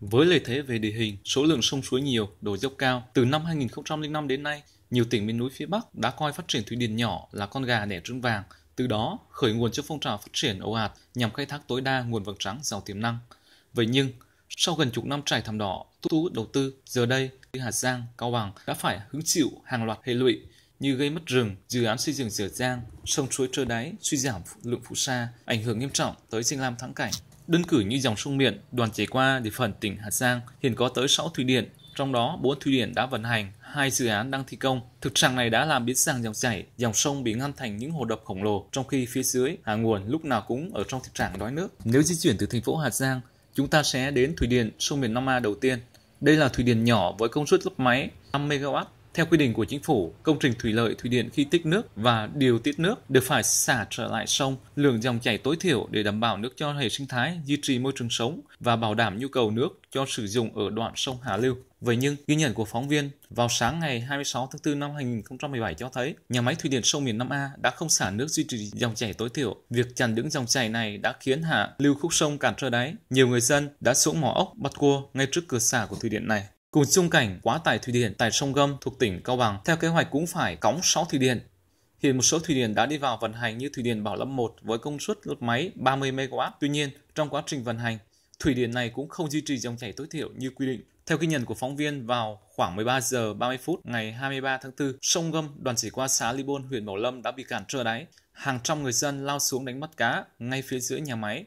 Với lợi thế về địa hình, số lượng sông suối nhiều, đồi dốc cao, từ năm 2005 đến nay, nhiều tỉnh miền núi phía Bắc đã coi phát triển thủy điện nhỏ là con gà đẻ trứng vàng, từ đó khởi nguồn cho phong trào phát triển ồ ạt nhằm khai thác tối đa nguồn vật trắng giàu tiềm năng. Vậy nhưng, sau gần chục năm trải thảm đỏ, thu hút đầu tư, giờ đây, Hà Giang, Cao Bằng đã phải hứng chịu hàng loạt hệ lụy như gây mất rừng, dự án xây dựng dở dang, sông suối trơ đáy, suy giảm lượng phù sa, ảnh hưởng nghiêm trọng tới danh lam thắng cảnh. Đơn cử như dòng sông Miện, đoàn chảy qua địa phận tỉnh Hà Giang, hiện có tới 6 thủy điện, trong đó 4 thủy điện đã vận hành, hai dự án đang thi công. Thực trạng này đã làm biến dạng dòng chảy, dòng sông bị ngăn thành những hồ đập khổng lồ, trong khi phía dưới hạ nguồn lúc nào cũng ở trong thực trạng đói nước. Nếu di chuyển từ thành phố Hà Giang, chúng ta sẽ đến thủy điện sông miền Nam A đầu tiên. Đây là thủy điện nhỏ với công suất lắp máy 5 MW theo quy định của chính phủ, công trình thủy lợi, thủy điện khi tích nước và điều tiết nước đều phải xả trở lại sông lượng dòng chảy tối thiểu để đảm bảo nước cho hệ sinh thái, duy trì môi trường sống và bảo đảm nhu cầu nước cho sử dụng ở đoạn sông Hà Lưu. Vậy nhưng, ghi nhận của phóng viên vào sáng ngày 26 tháng 4 năm 2017 cho thấy, nhà máy thủy điện sông miền Nam A đã không xả nước duy trì dòng chảy tối thiểu. Việc chặn đứng dòng chảy này đã khiến hạ lưu khúc sông cạn trơ đáy. Nhiều người dân đã xuống mỏ ốc bắt cua ngay trước cửa xả của thủy điện này. Cùng chung cảnh quá tải thủy điện tại sông Gâm thuộc tỉnh Cao Bằng theo kế hoạch cũng phải cống 6 thủy điện. Hiện một số thủy điện đã đi vào vận hành như thủy điện Bảo Lâm 1 với công suất lốt máy 30 MW. Tuy nhiên, trong quá trình vận hành, thủy điện này cũng không duy trì dòng chảy tối thiểu như quy định. Theo ghi nhận của phóng viên vào khoảng 13 giờ 30 phút ngày 23 tháng 4, sông Gâm đoạn chảy qua xã Libon, huyện Bảo Lâm đã bị cản trở đáy. Hàng trăm người dân lao xuống đánh bắt cá ngay phía giữa nhà máy.